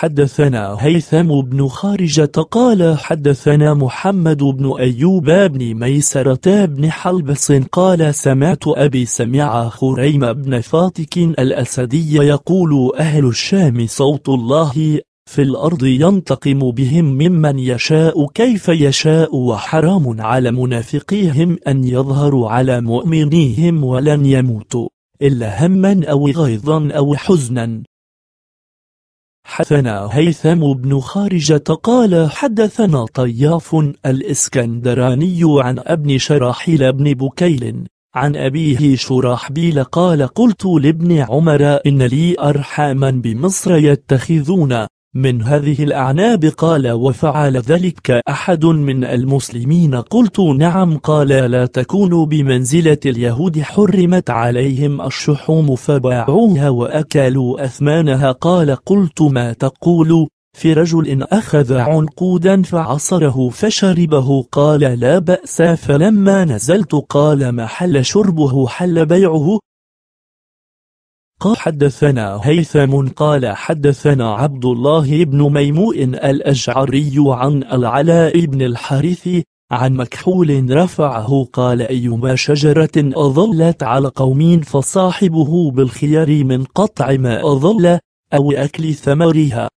حدثنا هيثم بن خارجة قال حدثنا محمد بن أيوب بن ميسرة بن حلبس قال سمعت أبي سمع خريم بن فاتك الأسدي يقول أهل الشام صوت الله في الأرض ينتقم بهم ممن يشاء كيف يشاء وحرام على منافقيهم أن يظهروا على مؤمنيهم ولن يموتوا إلا هما أو غيظا أو حزنا حدثنا هيثم بن خارجة قال حدثنا طياف الإسكندراني عن ابن شراحيل بن بكيل عن أبيه شراحبيل قال قلت لابن عمر إن لي أرحاما بمصر يتخذون من هذه الأعناب قال وفعل ذلك أحد من المسلمين قلت نعم قال لا تكون بمنزلة اليهود حرمت عليهم الشحوم فباعوها وأكلوا أثمانها قال قلت ما تقول في رجل أخذ عنقودا فعصره فشربه قال لا بأس فلما نزلت قال ما حل شربه حل بيعه قال حدثنا هيثم قال حدثنا عبد الله بن ميموء الأشعري عن العلاء بن الحارث عن مكحول رفعه قال أيما شجرة أظلت على قوم فصاحبه بالخيار من قطع ما أظل أو أكل ثمرها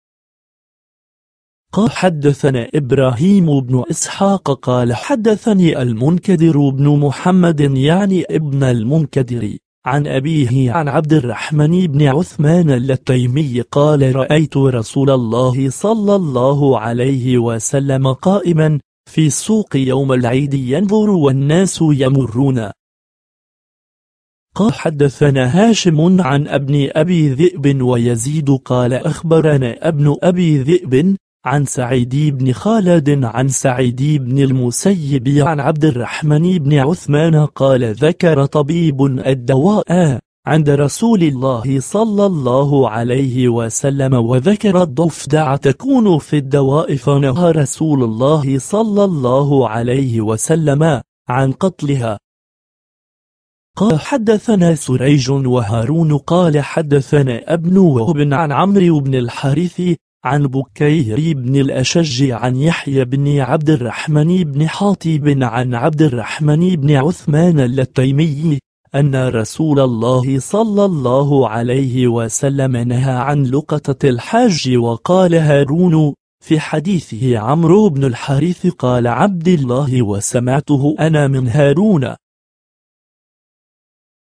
قال حدثنا إبراهيم بن إسحاق قال حدثني المنكدر بن محمد يعني ابن المنكدر عن أبيه عن عبد الرحمن بن عثمان التيمي قال رأيت رسول الله صلى الله عليه وسلم قائما في السوق يوم العيد ينظر والناس يمرون قال حدثنا هاشم عن ابن أبي ذئب ويزيد قال أخبرنا ابن أبي ذئب عن سعيد بن خالد عن سعيد بن المسيب عن عبد الرحمن بن عثمان قال ذكر طبيب الدواء عند رسول الله صلى الله عليه وسلم وذكر الضفدع تكون في الدواء فنهى رسول الله صلى الله عليه وسلم عن قتلها قال حدثنا سريج وهارون قال حدثنا ابن وهب عن عمرو بن الحارث عن بكير بن الأشج عن يحيى بن عبد الرحمن بن حاطب عن عبد الرحمن بن عثمان التيمي أن رسول الله صلى الله عليه وسلم نهى عن لقطة الحاج وقال هارون في حديثه عمرو بن الحارث قال عبد الله وسمعته أنا من هارون